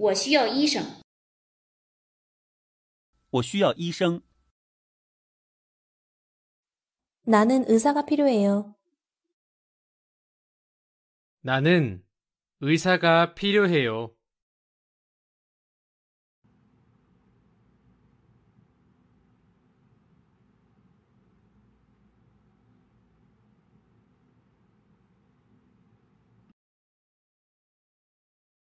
我需要医生。我需要医生。 나는 의사가 필요해요. 나는 의사가 필요해요.